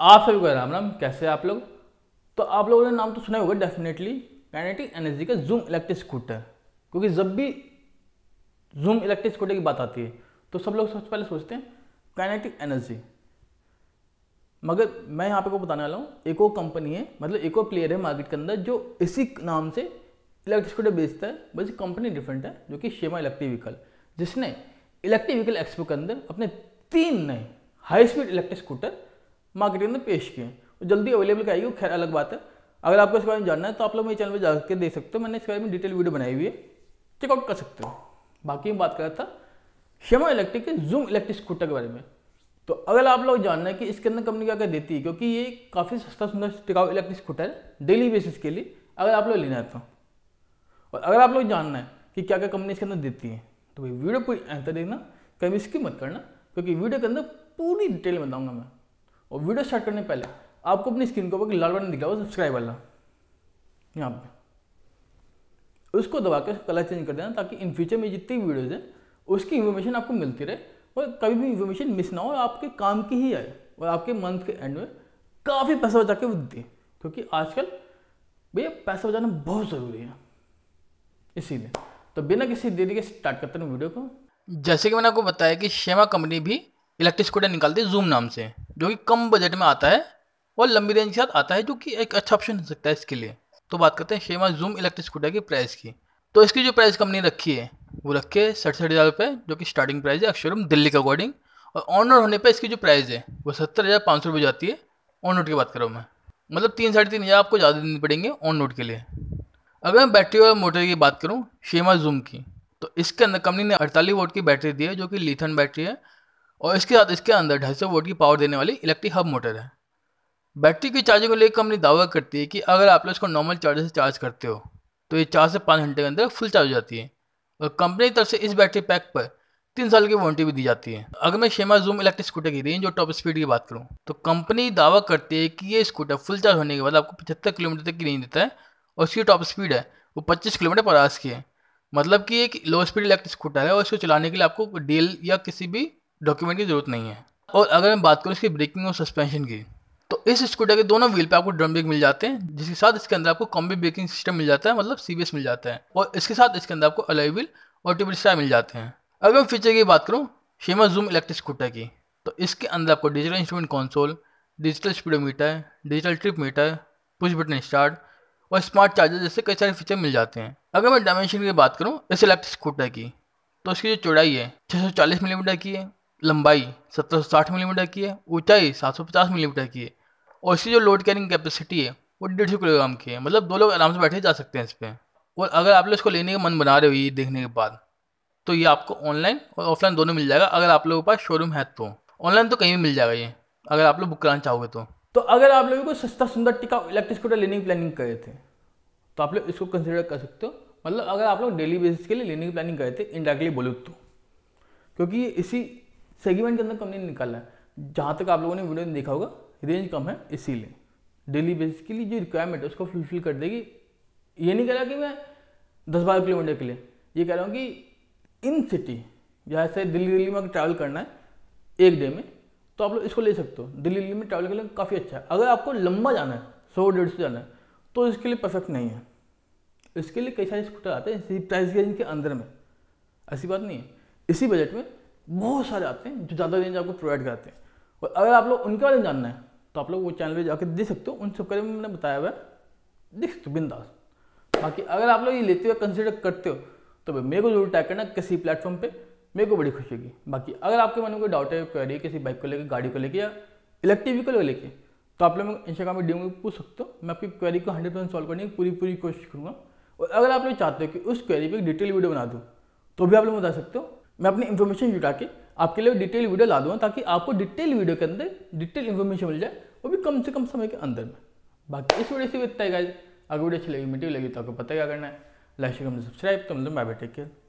आप सभी को राम राम कैसे आप लोग तो आप लोगों ने नाम तो सुना होगा डेफिनेटली काइनेटिक एनर्जी का जूम इलेक्ट्रिक स्कूटर क्योंकि जब भी जूम इलेक्ट्रिक स्कूटर की बात आती है तो सब लोग सबसे पहले सोचते हैं काइनेटिक एनर्जी मगर मैं यहाँ पे को बताने वाला हूँ एको कंपनी है मतलब एको प्लेयर है मार्केट के अंदर जो इसी नाम से इलेक्ट्रिक स्कूटर बेचता है बस कंपनी डिफरेंट है जो कि शेमा इलेक्ट्रिक व्हीकल जिसने इलेक्ट्रिक व्हीकल एक्सपो के अंदर अपने तीन नए high speed electric scooter marketing ने पेश किए हैं जल्दी अवेलेबल कराएगी खैर अलग बात है अगर आपको इसके बारे में जानना है तो आप लोग मेरे चैनल पर जाकर देख सकते हो मैंने इसके बारे में डिटेल वीडियो बनाई हुई है चेकआउट कर सकते हो बाकी बात कर रहा था शेमा इलेक्ट्रिक के जूम इलेक्ट्रिक स्कूटर के बारे में तो अगर आप लोग जानना है कि इसके अंदर कंपनी क्या क्या देती है क्योंकि ये काफ़ी सस्ता सुंदर टिकाऊ इलेक्ट्रिक स्कूटर है डेली बेसिस के लिए अगर आप लोग लेना है तो और अगर आप लोग जानना है कि क्या क्या कंपनी इसके अंदर देती है तो भाई वीडियो पूरी एंतर देखना कभी इसकी मत करना क्योंकि वीडियो के अंदर पूरी डिटेल बताऊँगा मैं और वीडियो स्टार्ट करने पहले आपको अपनी स्क्रीन के ऊपर लाल बटन दिख रहा हो सब्सक्राइब वाला यहाँ पे उसको दबा के कलर चेंज कर देना ताकि इन फ्यूचर में जितनी वीडियोज़ हैं उसकी इन्फॉर्मेशन आपको मिलती रहे और कभी भी इन्फॉर्मेशन मिस ना हो आपके काम की ही आए और आपके मंथ के एंड में काफ़ी पैसा बचा के वो दे क्योंकि आजकल भैया पैसा बचाना बहुत ज़रूरी है इसीलिए तो बिना किसी देरी के स्टार्ट करते हैं वीडियो को जैसे कि मैंने आपको बताया कि शेमा कंपनी भी इलेक्ट्रिक स्कूटर निकालती है जूम नाम से जो कि कम बजट में आता है और लंबी रेंज के साथ आता है जो कि एक अच्छा ऑप्शन हो सकता है इसके लिए तो बात करते हैं शेमा जूम इलेक्ट्रिक स्कूटर की प्राइस की तो इसकी जो प्राइस कंपनी रखी है वो रखी है सड़सठ हज़ार रुपये जो कि स्टार्टिंग प्राइस है अक्षरम दिल्ली के अकॉर्डिंग और ऑन रोड होने पर इसकी जो प्राइस है वो सत्तर हज़ार पाँच सौ रुपये जाती है ऑन रोड की बात कर रहा हूँ मैं मतलब तीन साढ़े तीन हज़ार आपको ज़्यादा देने पड़ेंगे ऑन रोड के लिए अगर मैं बैटरी और मोटर की बात करूँ शेमा जूम की तो इसके अंदर कंपनी ने अड़तालीस वोट की बैटरी दी है जो कि लीथन बैटरी है और इसके साथ इसके अंदर ढाई सौ वोट की पावर देने वाली इलेक्ट्रिक हब मोटर है बैटरी की चार्जिंग को लेकर कंपनी दावा करती है कि अगर आप लोग इसको नॉर्मल चार्जर से चार्ज करते हो तो ये चार से पाँच घंटे के अंदर फुल चार्ज हो जाती है और कंपनी की तरफ से इस बैटरी पैक पर तीन साल की वारंटी भी दी जाती है अगर मैं शेमा जूम इलेक्ट्रिक स्कूटर की रेंज और टॉप स्पीड की बात करूँ तो कंपनी दावा करती है कि ये स्कूटर फुल चार्ज होने के बाद आपको पचहत्तर किलोमीटर तक की रेंज देता है और इसकी टॉप स्पीड है वो पच्चीस किलोमीटर पर आस की है मतलब कि एक लो स्पीड इलेक्ट्रिक स्कूटर है और इसको चलाने के लिए आपको डेल या किसी भी डॉक्यूमेंट की ज़रूरत नहीं है और अगर मैं बात करूँ इसकी ब्रेकिंग और सस्पेंशन की तो इस स्कूटर के दोनों व्हील पे आपको ड्रम ब्रेक मिल जाते हैं जिसके साथ इसके अंदर आपको कॉम्बी ब्रेकिंग सिस्टम मिल जाता है मतलब सीबीएस मिल जाता है और इसके साथ इसके अंदर आपको अलाई व्हील और ट्यूबल स्टार मिल जाते हैं अगर मैं फीचर की बात करूँ शेमा जूम इलेक्ट्रिक स्कूटर की तो इसके अंदर आपको digital instrument console digital speedometer digital trip meter push button start और स्मार्ट चार्जर जैसे कई सारे फीचर मिल जाते हैं अगर मैं डायमेंशन की बात करूँ इस इलेक्ट्रिक स्कूटर की तो इसकी जो चौड़ाई है 640 मिलीमीटर की है लंबाई 1760 मिलीमीटर की है ऊंचाई 750 मिलीमीटर की है और इसकी जो लोड कैरिंग कैपेसिटी है वो डेढ़ सौ किलोग्राम की है मतलब दो लोग आराम से बैठे जा सकते हैं इस पर और अगर आप लोग इसको लेने का मन बना रहे हो ये देखने के बाद तो ये आपको ऑनलाइन और ऑफलाइन दोनों मिल जाएगा अगर आप लोगों के पास शोरूम है तो ऑनलाइन तो कहीं भी मिल जाएगा ये अगर आप लोग बुक कराना चाहोगे तो तो अगर आप लोगों को सस्ता सुंदर टिका इलेक्ट्रिक स्कूटर लेने की प्लानिंग करे थे तो आप लोग इसको कंसिडर कर सकते हो मतलब अगर आप लोग डेली बेसिस के लिए लेने की प्लानिंग करे थे इनडायरेक्टली बोलूँ तो क्योंकि इसी सेगमेंट के अंदर कंपनी तो नहीं निकालना है जहाँ तक आप लोगों ने वीडियो देखा होगा रेंज कम है इसीलिए डेली बेसिस के लिए जो रिक्वायरमेंट है उसको फुलफिल कर देगी ये नहीं कह रहा कि मैं दस बारह किलोमीटर के लिए ये कह रहा हूँ कि इन सिटी जैसे दिल्ली दिल्ली में ट्रैवल करना है एक डे में तो आप लोग इसको ले सकते हो दिल्ली दिल्ली में ट्रैवल के लिए काफ़ी अच्छा है अगर आपको लंबा जाना है सौ डेढ़ सौ जाना है तो इसके लिए परफेक्ट नहीं है इसके लिए कई सारे स्कूटर आते हैं इसी प्राइस रेंज के अंदर में ऐसी बात नहीं है इसी बजट में बहुत सारे आते हैं जो ज़्यादा रेंज आपको प्रोवाइड करते हैं और अगर आप लोग उनके बारे में जानना है तो आप लोग वो चैनल पर जाकर देख सकते हो उन सब के मैंने बताया हुआ है देख सकते हो बिंदास बाकी अगर आप लोग ये लेते हो कंसिडर करते हो तो भाई मेरे को जरूर टाइप करना किसी प्लेटफॉर्म पर मेरे को बड़ी खुशी होगी बाकी अगर आपके मन में कोई डाउट है क्वेरी किसी बाइक को लेकर गाड़ी को लेकर या इलेक्ट्रिक व्हीकल को लेकर तो आप लोग इंस्टाग्राम में डी में पूछ सकते हो मैं आपकी क्वेरी को हंड्रेड परसेंट सॉल्व करने की पूरी पूरी कोशिश करूँगा और अगर आप लोग चाहते हो कि उस क्वेरी पर डिटेल वीडियो बना दूँ तो भी आप लोग बता सकते हो मैं अपनी इन्फॉर्मेशन जुटा के आपके लिए डिटेल वीडियो ला दूंगा ताकि आपको डिटेल वीडियो के अंदर डिटेल इन्फॉर्मेशन मिल जाए वो भी कम से कम समय के अंदर में बाकी इस वीडियो से इतना है गाइज अगर वीडियो अच्छी लगी मीटिंग लगी तो आपको पता क्या करना है लाइक शेयर सब्सक्राइब तो बाय बाय टेक केयर